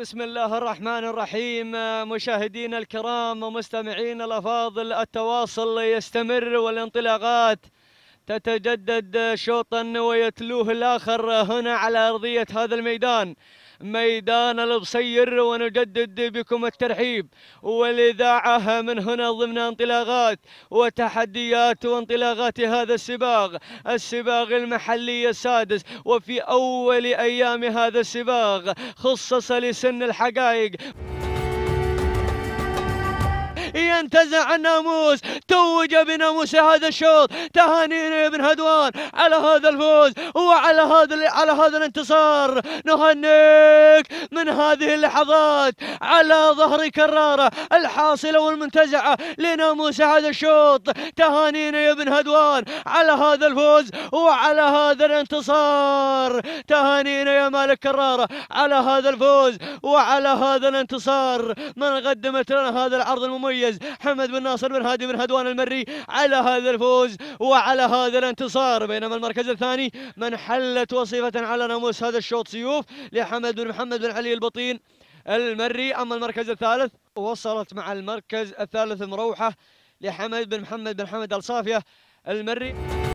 بسم الله الرحمن الرحيم مشاهدينا الكرام ومستمعينا الافاضل التواصل يستمر والانطلاقات تتجدد شوطا ويتلوه الآخر هنا على أرضية هذا الميدان ميدان البصير ونجدد بكم الترحيب والإذاعة من هنا ضمن انطلاقات وتحديات وانطلاقات هذا السباق السباق المحلي السادس وفي أول أيام هذا السباق خصص لسن الحقائق انتزع الناموس توج بناموس هذا الشوط تهانينا يا ابن هدوان على هذا الفوز وعلى هذا على هذا الانتصار نهنيك من هذه اللحظات على ظهر كراره الحاصله والمنتزعه لناموس هذا الشوط تهانينا يا ابن هدوان على هذا الفوز وعلى هذا الانتصار تهانينا يا مالك كراره على هذا الفوز وعلى هذا الانتصار من قدمت لنا هذا العرض المميز حمد بن ناصر بن هادي بن هدوان المري على هذا الفوز وعلى هذا الانتصار بينما المركز الثاني من حلت وصيفة على ناموس هذا الشوط سيوف لحمد بن محمد بن علي البطين المري أما المركز الثالث وصلت مع المركز الثالث مروحة لحمد بن محمد بن حمد الصافية المري